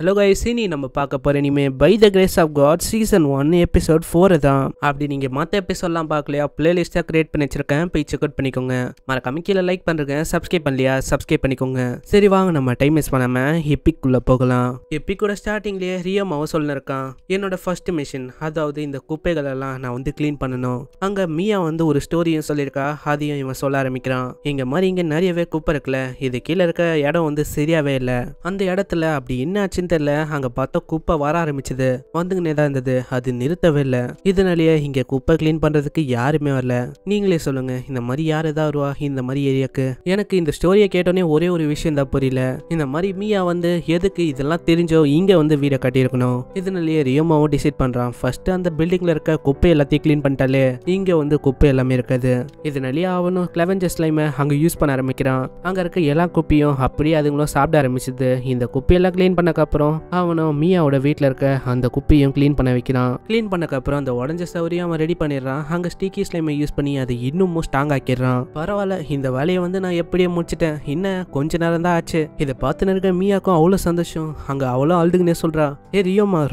hello guys இனி நம்ம பார்க்க போகிற இனிமேல் by the grace of God season one episode four தான் அப்படி நீங்கள் மற்ற எபிசோட்லாம் பார்க்கலையா பிளேலிஸ்ட்டாக கிரியேட் பண்ணி வச்சிருக்கேன் போய் செக் அவுட் பண்ணிக்கோங்க மறக்காம கீழே லைக் பண்ணுறேன் சப்ஸ்கிரைப் பண்ணலையா சப்ஸ்கிரைப் பண்ணிக்கோங்க சரி வாங்க நம்ம டைம் வேஸ்ட் பண்ணாமல் ஹெப்பிக்குள்ளே போகலாம் ஹெப்பிக்கோட ஸ்டார்டிங்லேயே ரியமாவும் சொல்லிருக்கான் என்னோட ஃபர்ஸ்ட் மிஷின் அதாவது இந்த குப்பைகளெல்லாம் நான் வந்து க்ளீன் பண்ணணும் அங்கே மியா வந்து ஒரு ஸ்டோரியும் சொல்லியிருக்கா அதையும் இவன் சொல்ல ஆரம்பிக்கிறான் இங்கே மாதிரி இங்கே நிறையவே குப்பை இருக்குல்ல இது கீழே இருக்க இடம் வந்து சரியாகவே இல்லை அந்த இடத்துல அப்படி என்னாச்சுன்னு ஏன் தெரியல அங்க பார்த்தா குப்பை வர ஆரம்பிச்சது வந்துங்கன்னே தான் இருந்தது அது நிறுத்தவே இல்லை இதனாலயே இங்க குப்பை கிளீன் பண்றதுக்கு யாருமே வரல நீங்களே சொல்லுங்க இந்த மாதிரி யார் ஏதாவது வருவா இந்த மாதிரி ஏரியாக்கு எனக்கு இந்த ஸ்டோரியை கேட்டோன்னே ஒரே ஒரு விஷயம் தான் புரியல இந்த மாதிரி மீயா வந்து எதுக்கு இதெல்லாம் தெரிஞ்சோ இங்க வந்து வீடை கட்டியிருக்கணும் இதனாலயே ரியோமாவும் டிசைட் பண்றான் ஃபர்ஸ்ட் அந்த பில்டிங்ல இருக்க குப்பை எல்லாத்தையும் கிளீன் பண்ணிட்டாலே இங்க வந்து குப்பை எல்லாமே இருக்காது இதனாலயே அவனும் கிளவஞ்சர் லைமை அங்க யூஸ் பண்ண ஆரம்பிக்கிறான் அங்க இருக்க எல்லா குப்பையும் அப்படியே அதுங்களும் சாப்பிட ஆரம்பிச்சது இந்த குப்பையெல்லாம் கிளீன் பண்ணக்கப்ப அப்புறம் அவனும் மியாவோட வீட்டில் இருக்க அந்த குப்பியும் கிளீன் பண்ண வைக்கிறான் கிளீன் பண்ணக்கப்புறம் அந்த உடஞ்ச சௌரியம் அவன் ரெடி பண்ணிடுறான் அங்கே ஸ்டிக்கி ஸ்லைமை யூஸ் பண்ணி அதை இன்னமும் ஸ்ட்ராங் ஆக்கிடுறான் பரவாயில்ல இந்த வேலையை வந்து நான் எப்படியே முடிச்சிட்டேன் என்ன கொஞ்ச நேரம் தான் ஆச்சு இதை பார்த்துன்னு இருக்க மியாக்கும் அவ்வளோ சந்தோஷம் அங்கே அவ்வளோ அழுதுக்குன்னே சொல்கிறா ஏ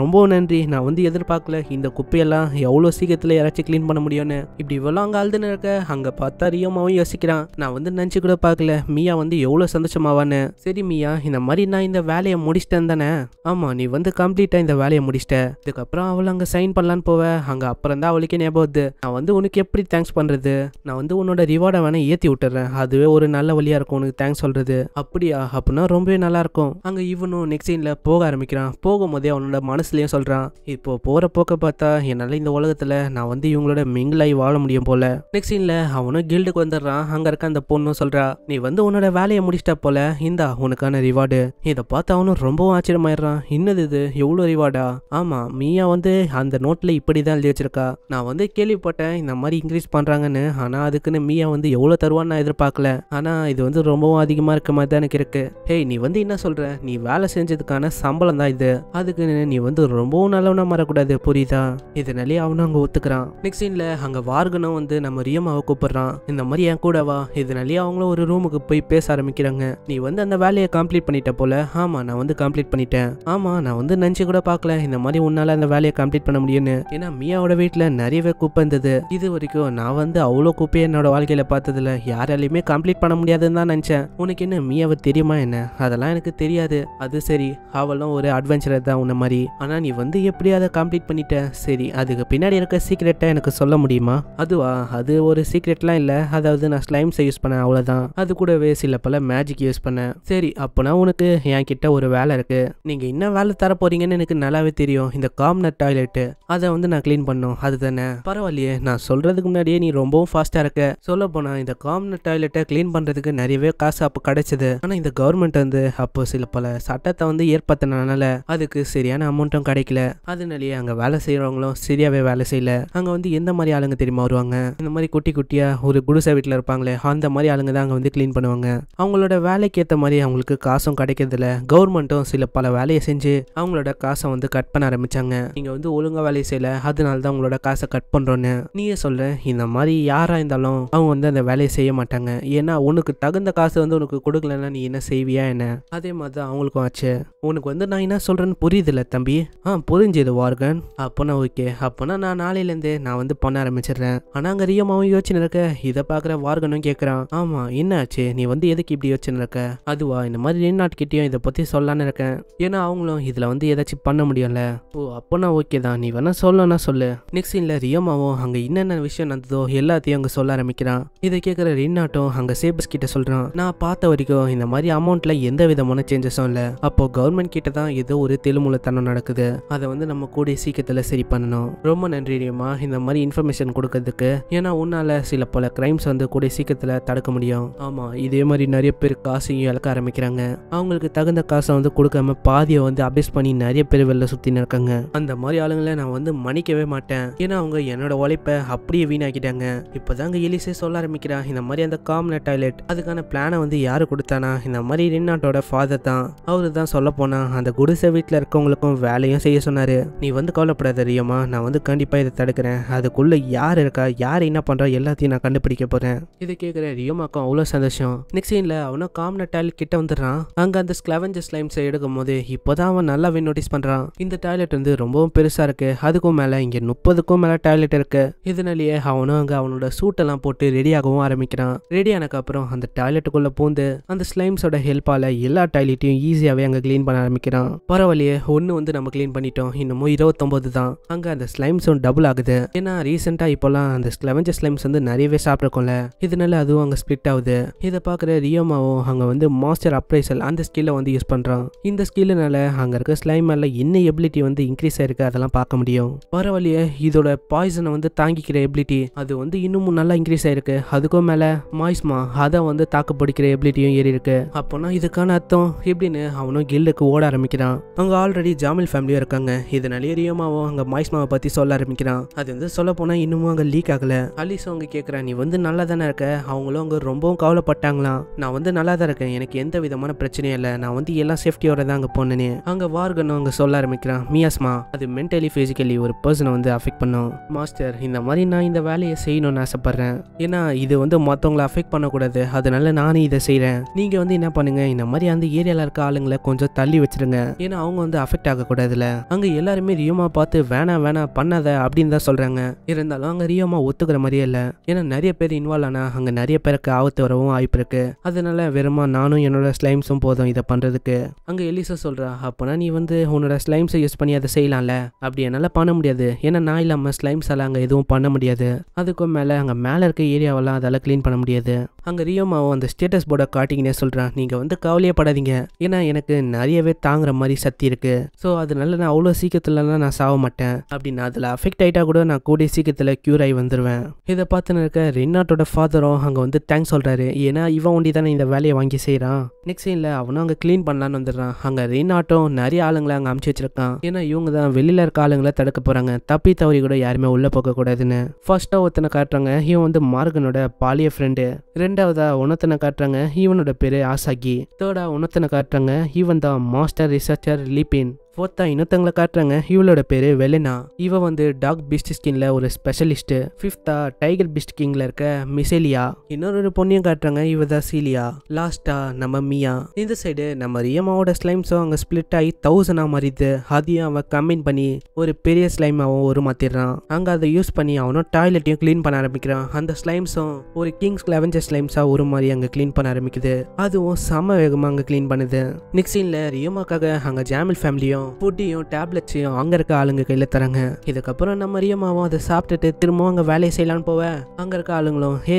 ரொம்ப நன்றி நான் வந்து எதிர்பார்க்கல இந்த குப்பையெல்லாம் எவ்வளோ சீக்கிரத்தில் யாராச்சும் க்ளீன் பண்ண முடியும்னு இப்படி இவ்வளோ அங்கே அழுதுன்னு இருக்க அங்கே பார்த்தா ரியோமாவும் யோசிக்கிறான் நான் வந்து நினச்சி கூட பார்க்கல மியா வந்து எவ்வளோ சந்தோஷமாவான்னு சரி மியா இந்த மாதிரி நான் இந்த வேலையை முடிச்சிட்டேன் தானே தானே ஆமா நீ வந்து கம்ப்ளீட்டா இந்த வேலையை முடிச்சிட்ட இதுக்கப்புறம் அவள் அங்க சைன் பண்ணலான்னு போவ அங்க அப்புறம் தான் அவளுக்கே ஞாபகம் நான் வந்து உனக்கு எப்படி தேங்க்ஸ் பண்றது நான் வந்து உன்னோட ரிவார்டை வேணா ஏத்தி விட்டுறேன் அதுவே ஒரு நல்ல வழியா இருக்கும் உனக்கு தேங்க்ஸ் சொல்றது அப்படியா அப்படின்னா ரொம்பவே நல்லா இருக்கும் அங்க இவனும் நெக்ஸ்ட் சீன்ல போக ஆரம்பிக்கிறான் போகும்போதே அவனோட மனசுலயும் சொல்றான் இப்போ போற போக்க பார்த்தா என்னால இந்த உலகத்துல நான் வந்து இவங்களோட மிங்கிலாய் வாழ முடியும் போல நெக்ஸ்ட் சீன்ல அவனும் கில்டுக்கு வந்துடுறான் அங்க இருக்க அந்த பொண்ணும் சொல்றா நீ வந்து உன்னோட வேலையை முடிச்சிட்ட போல இந்தா உனக்கான ரிவார்டு இதை பார்த்து அவனும் ரொம்பவும் ஆச்சரியம் ஆச்சரியமாயிடுறான் என்னது இது எவ்வளோ அறிவாடா ஆமாம் மீயா வந்து அந்த நோட்டில் இப்படி தான் எழுதி வச்சிருக்கா நான் வந்து கேள்விப்பட்டேன் இந்த மாதிரி இன்க்ரீஸ் பண்ணுறாங்கன்னு ஆனால் அதுக்குன்னு மீயா வந்து எவ்வளோ தருவான்னு நான் எதிர்பார்க்கல ஆனால் இது வந்து ரொம்பவும் அதிகமாக இருக்க மாதிரி தான் எனக்கு இருக்கு ஹேய் நீ வந்து என்ன சொல்ற நீ வேலை செஞ்சதுக்கான சம்பளம் தான் இது அதுக்குன்னு நீ வந்து ரொம்பவும் நல்லவனாக மாறக்கூடாது புரியுதா இதனாலே அவனும் அங்க ஒத்துக்கிறான் நெக்ஸ்ட் சீன்ல அங்கே வார்கனும் வந்து நம்ம ரியமாவை கூப்பிடுறான் இந்த மாதிரி என் கூட வா அவங்களும் ஒரு ரூமுக்கு போய் பேச ஆரம்பிக்கிறாங்க நீ வந்து அந்த வேலையை கம்ப்ளீட் பண்ணிட்ட போல ஆமா நான் வந்து கம்ப்ளீட் பண்ணிட்டேன் பண்ணிட்டேன் ஆமா நான் வந்து நினைச்சு கூட பார்க்கல இந்த மாதிரி உன்னால அந்த வேலையை கம்ப்ளீட் பண்ண முடியும்னு ஏன்னா மியாவோட வீட்டில் நிறையவே குப்பை இருந்தது இது வரைக்கும் நான் வந்து அவ்வளோ குப்பையை என்னோட வாழ்க்கையில பார்த்ததுல யாராலையுமே கம்ப்ளீட் பண்ண முடியாதுன்னு தான் நினைச்சேன் உனக்கு என்ன மியாவை தெரியுமா என்ன அதெல்லாம் எனக்கு தெரியாது அது சரி அவளும் ஒரு அட்வென்ச்சர் தான் உன்ன மாதிரி ஆனா நீ வந்து எப்படி அதை கம்ப்ளீட் பண்ணிட்ட சரி அதுக்கு பின்னாடி இருக்க சீக்ரெட்டை எனக்கு சொல்ல முடியுமா அதுவா அது ஒரு சீக்ரெட்லாம் இல்லை அதாவது நான் ஸ்லைம்ஸை யூஸ் பண்ணேன் அவ்வளவுதான் அது கூடவே சில பல மேஜிக் யூஸ் பண்ணேன் சரி அப்போனா உனக்கு என் கிட்ட ஒரு வேலை இருக்கு நீங்கள் என்ன வேலை தர போறீங்கன்னு எனக்கு நல்லாவே தெரியும் இந்த காம்னர் டாய்லெட் அதை வந்து நான் க்ளீன் பண்ணும் அது தானே பரவாயில்லையே நான் சொல்கிறதுக்கு முன்னாடியே நீ ரொம்பவும் ஃபாஸ்ட்டாக இருக்க சொல்ல போனா இந்த காம்னர் டாய்லெட்டை க்ளீன் பண்ணுறதுக்கு நிறையவே காசு அப்போ கிடைச்சது ஆனால் இந்த கவர்மெண்ட் வந்து அப்போ சில பல சட்டத்தை வந்து ஏற்படுத்தினால அதுக்கு சரியான அமௌண்ட்டும் கிடைக்கல அதனாலயே அங்கே வேலை செய்யறவங்களும் சரியாகவே வேலை செய்யல அங்கே வந்து எந்த மாதிரி ஆளுங்க தெரியுமா வருவாங்க இந்த மாதிரி குட்டி குட்டியாக ஒரு குடிசை வீட்டில் இருப்பாங்களே அந்த மாதிரி ஆளுங்க தான் அங்கே வந்து க்ளீன் பண்ணுவாங்க அவங்களோட வேலைக்கு ஏற்ற மாதிரி அவங்களுக்கு காசும் கிடைக்கிறதில்ல கவர்மெண்ட்டும் சில பல வேலையை செஞ்சு அவங்களோட காசை வந்து கட் பண்ண ஆரம்பிச்சாங்க நீங்கள் வந்து ஒழுங்காக வேலையை செய்யல அதனால தான் உங்களோட காசை கட் பண்ணுறோன்னு நீயே சொல்ல இந்த மாதிரி யாராக இருந்தாலும் அவங்க வந்து அந்த வேலையை செய்ய மாட்டாங்க ஏன்னா உனக்கு தகுந்த காசு வந்து உனக்கு கொடுக்கலன்னா நீ என்ன செய்வியா என்ன அதே மாதிரி தான் அவங்களுக்கும் ஆச்சு உனக்கு வந்து நான் என்ன சொல்கிறேன்னு புரியுதுல்ல தம்பி ஆ புரிஞ்சுது வார்கன் அப்பனா ஓகே அப்பனா நான் நாளையிலேருந்து நான் வந்து பண்ண ஆரம்பிச்சிடுறேன் ஆனால் அங்கே ரியமாவும் யோசனை இருக்க இதை பாக்குற வார்கனும் கேட்குறான் ஆமாம் ஆச்சு நீ வந்து எதுக்கு இப்படி யோசனை இருக்க அதுவா இந்த மாதிரி நின்னாட்கிட்டேயும் இதை பற்றி சொல்லான்னு இருக்கேன் ஏன்னா அவங்களும் இதில் வந்து ஏதாச்சும் பண்ண முடியும்ல ஓ அப்போனா ஓகே தான் நீ வேணா சொல்லனா சொல்லு நெக்ஸ்ட் சீனில் ரியோமாவும் அங்கே என்னென்ன விஷயம் நடந்ததோ எல்லாத்தையும் அங்கே சொல்ல ஆரம்பிக்கிறான் இதை கேட்குற ரின்னாட்டும் அங்கே சேபஸ் கிட்ட சொல்கிறான் நான் பார்த்த வரைக்கும் இந்த மாதிரி அமௌண்ட்டில் எந்த விதமான சேஞ்சஸும் இல்லை அப்போது கவர்மெண்ட் கிட்ட தான் ஏதோ ஒரு தெலுமூலத்தனம் நடக்குது அதை வந்து நம்ம கூடிய சீக்கிரத்தில் சரி பண்ணணும் ரொம்ப நன்றி ரியோமா இந்த மாதிரி இன்ஃபர்மேஷன் கொடுக்கறதுக்கு ஏன்னா உன்னால் சில பல கிரைம்ஸ் வந்து கூடிய சீக்கிரத்தில் தடுக்க முடியும் ஆமாம் இதே மாதிரி நிறைய பேர் காசையும் இழக்க ஆரம்பிக்கிறாங்க அவங்களுக்கு தகுந்த காசை வந்து கொடுக்காம பாதியை வந்து அபேஸ் பண்ணி நிறைய பேர் வெளில சுற்றி நடக்காங்க அந்த மாதிரி ஆளுங்களை நான் வந்து மன்னிக்கவே மாட்டேன் ஏன்னா அவங்க என்னோட உழைப்பை அப்படியே வீணாக்கிட்டாங்க இப்போதாங்க எலிசே சொல்ல ஆரம்பிக்கிறா இந்த மாதிரி அந்த காம்ன டாய்லெட் அதுக்கான பிளானை வந்து யாரு கொடுத்தானா இந்த மாதிரி ரின்னாட்டோட ஃபாதர் தான் அவரு தான் சொல்ல போனா அந்த குடிசை வீட்டில் இருக்கவங்களுக்கும் வேலையும் செய்ய சொன்னார் நீ வந்து கவலைப்படாத தெரியுமா நான் வந்து கண்டிப்பாக இதை தடுக்கிறேன் அதுக்குள்ளே யார் இருக்கா யார் என்ன பண்ணுறா எல்லாத்தையும் நான் கண்டுபிடிக்க போகிறேன் இதை கேட்குற ரியோமாக்கும் அவ்வளோ சந்தோஷம் நெக்ஸ்ட் சீனில் அவனும் காம்ன டாய்லெட் கிட்ட வந்துடுறான் அங்கே அந்த ஸ்க்ளவஞ்சஸ் லைம்ஸை எடுக்கும் போது இப்போதான் அவன் நல்லாவே நோட்டீஸ் பண்றான் இந்த டாய்லெட் வந்து ரொம்பவும் பெருசா இருக்கு அதுக்கும் மேல இங்க முப்பதுக்கும் மேல டாய்லெட் இருக்கு இதனாலேயே அவனும் அங்க அவனோட சூட்டெல்லாம் போட்டு ரெடியாகவும் ஆரம்பிக்கிறான் ரெடி ஆனக்கு அப்புறம் அந்த டாய்லெட்டுக்குள்ள பூந்து அந்த ஸ்லைம்ஸோட ஹெல்ப்பால எல்லா டாய்லெட்டையும் ஈஸியாவே அங்க கிளீன் பண்ண ஆரம்பிக்கிறான் பரவாயில்லையே ஒன்னு வந்து நம்ம கிளீன் பண்ணிட்டோம் இன்னமும் இருபத்தொன்பது தான் அங்க அந்த ஸ்லைம்ஸும் டபுள் ஆகுது ஏன்னா ரீசெண்டா இப்போலாம் அந்த ஸ்லெவஞ்ச ஸ்லைம்ஸ் வந்து நிறையவே சாப்பிட்டுருக்கோம்ல இதனால அதுவும் அங்கே ஸ்பிளிட் ஆகுது இதை பார்க்குற ரியோமாவும் அங்கே வந்து மாஸ்டர் அப்ரைசல் அந்த ஸ்கில்லை வந்து யூஸ் பண்ணுறான் இந்த ஸ்கில்னால அங்கே இருக்க ஸ்லைம் மேலே என்ன எபிலிட்டி வந்து இன்க்ரீஸ் ஆயிருக்கு அதெல்லாம் பார்க்க முடியும் பரவாயில்லையே இதோட பாய்சனை வந்து தாங்கிக்கிற எபிலிட்டி அது வந்து இன்னமும் நல்லா இன்க்ரீஸ் ஆயிருக்கு அதுக்கும் மேலே மாய்ஸ்மா அதை வந்து தாக்குப்பிடிக்கிற எபிலிட்டியும் ஏறி இருக்கு அப்போனா இதுக்கான அர்த்தம் எப்படின்னு அவனும் கில்லுக்கு ஓட ஆரம்பிக்கிறான் அங்கே ஆல்ரெடி ஜாமில் ஃபேமிலியும் இருக்காங்க இதனாலேயே ரியோமாவும் அங்கே மாய்ஸ்மாவை பற்றி சொல்ல ஆரம்பிக்கிறான் அது வந்து சொல்ல போனால் இன்னமும் அங்கே லீக் ஆகலை அலிஸ் அவங்க கேட்குறா நீ வந்து நல்லா தானே இருக்க அவங்களும் அங்கே ரொம்பவும் கவலைப்பட்டாங்களாம் நான் வந்து நல்லா தான் இருக்கேன் எனக்கு எந்த விதமான பிரச்சனையும் இல்லை நான் வந்து எல்லாம் சேஃப்டியோட தான் அங்கே போனேன்னு அங்கே வார்கன் அவங்க சொல்ல ஆரம்பிக்கிறான் மியாஸ்மா அது மென்டலி ஃபிசிக்கலி ஒரு பர்சனை வந்து அஃபெக்ட் பண்ணும் மாஸ்டர் இந்த மாதிரி நான் இந்த வேலையை செய்யணும்னு ஆசைப்பட்றேன் ஏன்னா இது வந்து மற்றவங்களை அஃபெக்ட் பண்ணக்கூடாது அதனால நானும் இதை செய்கிறேன் நீங்கள் வந்து என்ன பண்ணுங்க இந்த மாதிரி அந்த ஏரியாவில் இருக்க ஆளுங்களை கொஞ்சம் தள்ளி வச்சிருங்க ஏன்னா அவங்க வந்து அஃபெக்ட் ஆகக்கூடாதுல்ல அங்கே எல்லாருமே ரியோமா பார்த்து வேணாம் வேணாம் பண்ணாத அப்படின்னு தான் சொல்கிறாங்க இருந்தாலும் அங்கே ரியோமா ஒத்துக்கிற மாதிரியே இல்லை ஏன்னா நிறைய பேர் இன்வால்வ் ஆனால் அங்கே நிறைய பேருக்கு ஆபத்து வரவும் வாய்ப்பு இருக்குது அதனால வெறுமா நானும் என்னோட ஸ்லைம்ஸும் போதும் இதை பண்ணுறதுக்கு அங்கே எலிசா ஆன்சர் சொல்கிறா அப்போனா நீ வந்து உன்னோட ஸ்லைம்ஸை யூஸ் பண்ணி அதை செய்யலாம்ல அப்படி என்னால் பண்ண முடியாது ஏன்னா நான் இல்லாமல் ஸ்லைம்ஸால் அங்கே எதுவும் பண்ண முடியாது அதுக்கும் மேலே அங்கே மேலே இருக்க ஏரியாவெல்லாம் அதெல்லாம் க்ளீன் பண்ண முடியாது அங்கே ரியோமாவும் அந்த ஸ்டேட்டஸ் போர்டை காட்டிங்கன்னே சொல்கிறான் நீங்கள் வந்து கவலையே படாதீங்க ஏன்னா எனக்கு நிறையவே தாங்குற மாதிரி சக்தி இருக்குது ஸோ அதனால நான் அவ்வளோ சீக்கிரத்துலலாம் நான் சாவ மாட்டேன் அப்படின்னு அதில் அஃபெக்ட் ஆகிட்டா கூட நான் கூடிய சீக்கிரத்தில் க்யூர் ஆகி வந்துடுவேன் இதை பார்த்துன்னு இருக்க ரின்னாட்டோட ஃபாதரும் அங்கே வந்து தேங்க்ஸ் சொல்கிறாரு ஏன்னா இவன் ஒண்டி தானே இந்த வேலையை வாங்கி செய்கிறான் நெக்ஸ்ட் சீனில் அவனும் அங்கே க்ளீன் பண்ணலான்னு வந்துடுறான் அங்கே ரீநாட்டும் நிறைய ஆளுங்களை அங்கே அமுச்சு வச்சிருக்கான் ஏன்னா இவங்க தான் வெளியில் இருக்க ஆளுங்களை தடுக்க போறாங்க தப்பி தவறி கூட யாருமே உள்ளே போகக்கூடாதுன்னு ஃபர்ஸ்டா ஒருத்தனை காட்டுறாங்க இவன் வந்து மார்கனோட பாலிய ஃப்ரெண்டு ரெண்டாவதா உணத்தனை காட்டுறாங்க இவனோட பேர் ஆசாகி தேர்டா உணத்தனை காட்டுறாங்க இவன் தான் மாஸ்டர் ரிசர்ச்சர் லிபின் ஃபோர்த்தா இன்னொருத்தங்களை காட்டுறாங்க இவளோட பேர் வெலனா இவ வந்து டாக் பீஸ்ட் ஸ்கின்ல ஒரு ஸ்பெஷலிஸ்ட் ஃபிஃப்தா டைகர் பீஸ்ட் கிங்ல இருக்க மிசேலியா இன்னொரு பொண்ணையும் காட்டுறாங்க இவ தான் சீலியா லாஸ்டா நம்ம மியா இந்த சைடு நம்ம ரியமாவோட ஸ்லைம்ஸும் அங்கே ஸ்பிளிட் ஆகி தௌசண்டாக மாறிது அதையும் அவன் கம்மின் பண்ணி ஒரு பெரிய ஸ்லைமாவும் ஒரு மாத்திடுறான் அங்கே அதை யூஸ் பண்ணி அவனும் டாய்லெட்டையும் க்ளீன் பண்ண ஆரம்பிக்கிறான் அந்த ஸ்லைம்ஸும் ஒரு கிங்ஸ் லெவன்ஜர் ஸ்லைம்ஸாக ஒரு மாதிரி அங்கே க்ளீன் பண்ண ஆரம்பிக்குது அதுவும் செம வேகமாக அங்கே க்ளீன் பண்ணுது நெக்ஸ்ட் சீனில் ரியோமாக்காக அங்கே ஜாமில் ஃபேமிலியும் ஃபுட்டையும் டேப்லெட்ஸையும் அங்கே இருக்க ஆளுங்க கையில் தராங்க இதுக்கப்புறம் நம்ம ரியமாவும் அதை சாப்பிட்டுட்டு திரும்பவும் அங்கே வேலையை செய்யலான்னு போவேன் அங்கே இருக்க ஆளுங்களும் ஹே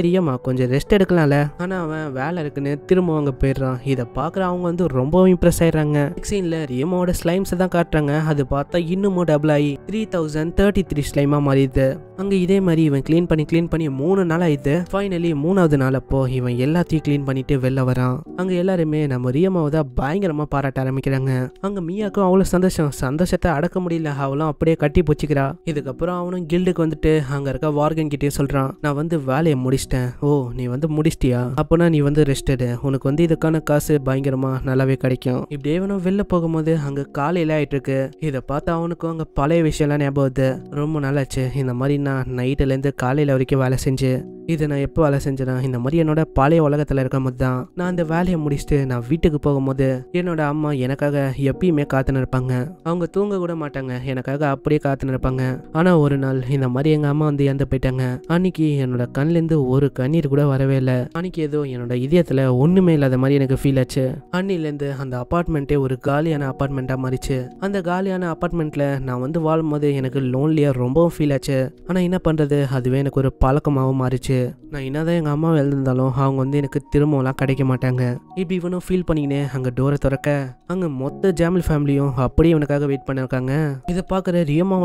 கொஞ்சம் ரெஸ்ட் எடுக்கலாம்ல ஆனால் அவன் வேலை இருக்குன்னு திரும்பவும் அங்கே போயிடுறான் இதை பார்க்குற அவங்க வந்து ரொம்பவும் இம்ப்ரெஸ் ஆயிடுறாங்க சீனில் ரியமாவோட ஸ்லைம்ஸை தான் காட்டுறாங்க அது பார்த்தா இன்னமும் டபுள் ஆகி த்ரீ தௌசண்ட் தேர்ட்டி த்ரீ ஸ்லைமாக மாறிடுது அங்கே இதே மாதிரி இவன் க்ளீன் பண்ணி க்ளீன் பண்ணி மூணு நாள் ஆயிடுது ஃபைனலி மூணாவது நாள் அப்போ இவன் எல்லாத்தையும் க்ளீன் பண்ணிட்டு வெளில வரான் அங்கே எல்லாருமே நம்ம ரியமாவை தான் பயங்கரமாக பாராட்ட ஆரம்பிக்கிறாங்க அங்கே மியாக்கும் அவ்வளோ சந்தோஷம் சந்தோஷத்தை அடக்க முடியல அவளும் அப்படியே கட்டி பிடிச்சிக்கிறா இதுக்கப்புறம் அவனும் கில்டுக்கு வந்துட்டு அங்கே இருக்க வார்கன் கிட்டே சொல்கிறான் நான் வந்து வேலையை முடிச்சிட்டேன் ஓ நீ வந்து முடிச்சிட்டியா அப்பனா நீ வந்து ரெஸ்ட் உனக்கு வந்து இதுக்கான காசு பயங்கரமாக நல்லாவே கிடைக்கும் இப்படி இவனும் வெளில போகும்போது அங்கே காலையில் ஆயிட்டு இருக்கு இதை பார்த்து அவனுக்கும் அங்கே பழைய விஷயம்லாம் ஞாபகம் ரொம்ப நல்லாச்சு இந்த மாதிரி நான் நைட்டுலேருந்து காலையில் வரைக்கும் வேலை செஞ்சு இது நான் எப்போ வேலை செஞ்சேன்னா இந்த மாதிரி என்னோட பழைய உலகத்தில் இருக்கும்போது தான் நான் அந்த வேலையை முடிச்சுட்டு நான் வீட்டுக்கு போகும்போது என்னோட அம்மா எனக்காக எப்பயுமே காத்து இருப்பாங்க அவங்க தூங்க கூட மாட்டாங்க எனக்காக அப்படியே காத்து இருப்பாங்க ஆனால் ஒரு நாள் இந்த மாதிரி எங்கள் அம்மா வந்து இறந்து போயிட்டாங்க அன்னைக்கு என்னோட கண்லேருந்து ஒரு கண்ணீர் கூட வரவே இல்லை அன்னைக்கு ஏதோ என்னோட இதயத்தில் ஒன்றுமே இல்லாத மாதிரி எனக்கு ஃபீல் ஆச்சு அன்னிலேருந்து அந்த அப்பார்ட்மெண்ட்டே ஒரு காலியான அப்பார்ட்மெண்ட்டாக மாறிச்சு அந்த காலியான அப்பார்ட்மெண்ட்டில் நான் வந்து வாழும்போது எனக்கு லோன்லியாக ரொம்பவும் ஃபீல் ஆச்சு ஆனால் என்ன பண்ணுறது அதுவே எனக்கு ஒரு பழக்கமாகவும் மாறிச்சு நான் என்னதான் எங்கள் அம்மா எழுந்திருந்தாலும் அவங்க வந்து எனக்கு திரும்பலாம் கிடைக்க மாட்டாங்க இப்போ இவனும் ஃபீல் பண்ணிக்கினேன் அங்கே டோரை திறக்க அங்கே மொத்த ஜாமில் ஃபேமிலியும் அப்படியே இவனுக்காக வெயிட் பண்ணிருக்காங்க இதை பார்க்குற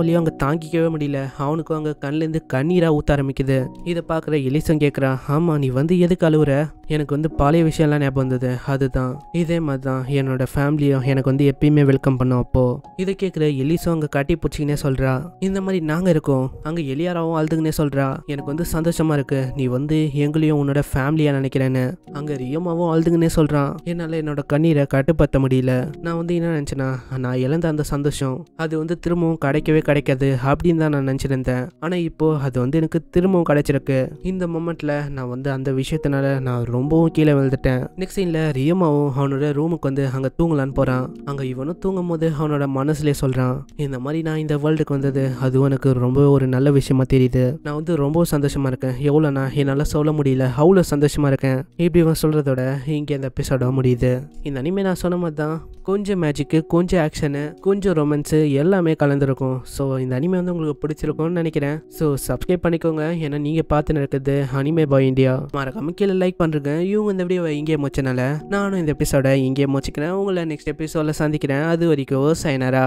வழியும் அங்கே தாங்கிக்கவே முடியல அவனுக்கும் அங்கே கண்லேருந்து கண்ணீராக ஊற்ற ஆரம்பிக்குது இதை பார்க்குற எலிசம் கேட்குறான் ஆமாம் நீ வந்து எதுக்கு அழுகுற எனக்கு வந்து பழைய விஷயம்லாம் ஞாபகம் வந்தது அதுதான் இதே மாதிரி தான் என்னோட ஃபேமிலியும் எனக்கு வந்து எப்பயுமே வெல்கம் பண்ணும் அப்போது இதை கேட்குற எலிசும் அங்கே கட்டி பிடிச்சிக்கினே சொல்கிறா இந்த மாதிரி நாங்கள் இருக்கோம் அங்கே எலியாராவும் அழுதுங்கன்னே சொல்கிறா எனக்கு வந்து சந்தோஷமாக இருக்குது நீ வந்து எங்களையும் உன்னோட ஃபேமிலியாக நினைக்கிறேன்னு அங்கே ரியமாவும் அழுதுங்கன்னே சொல்கிறான் என்னால் என்னோட கண்ணீரை கட்டுப்படுத்த முடியல நான் வந்து என்ன நினச்சேன்னா நான் இழந்த அந்த சந்தோஷம் அது வந்து திரும்பவும் கிடைக்கவே கிடைக்காது அப்படின்னு தான் நான் நினச்சிருந்தேன் ஆனால் இப்போது அது வந்து எனக்கு திரும்பவும் கிடைச்சிருக்கு இந்த மொமெண்ட்ல நான் வந்து அந்த விஷயத்தினால நான் ரொம்பவும் கீழே விழுந்துட்டேன் நெக்ஸ்ட் சீன்ல ரியமாவும் அவனோட ரூமுக்கு வந்து அங்கே தூங்கலான்னு போகிறான் அங்கே இவனும் தூங்கும் போது அவனோட மனசுலேயே சொல்கிறான் இந்த மாதிரி நான் இந்த வேர்ல்டுக்கு வந்தது அதுவும் எனக்கு ரொம்ப ஒரு நல்ல விஷயமா தெரியுது நான் வந்து ரொம்ப சந்தோஷமாக இருக்கேன் எவ்வளோ இல்லைண்ணா என்னால் சொல்ல முடியல அவ்வளோ சந்தோஷமாக இருக்கேன் இப்படி இவன் சொல்கிறதோட இங்கே அந்த எபிசோட முடியுது இந்த அனிமே நான் சொன்ன மாதிரி தான் கொஞ்சம் மேஜிக்கு கொஞ்சம் ஆக்ஷனு கொஞ்சம் ரொமான்ஸு எல்லாமே கலந்துருக்கும் ஸோ இந்த அனிமே வந்து உங்களுக்கு பிடிச்சிருக்கும்னு நினைக்கிறேன் ஸோ சப்ஸ்கிரைப் பண்ணிக்கோங்க ஏன்னா நீங்கள் பார்த்துன்னு இருக்குது அனிமே பாய் இந்தியா மறக்காம கீழே லைக் பண்ணுறங்க இவங்க இந்த வீடியோவை இங்கே முடிச்சனால நானும் இந்த எபிசோட இங்கே முடிச்சுக்கிறேன் உங்களை நெக்ஸ்ட் எபிசோட சந்திக்கிறேன் அது வரைக்கும் சைனரா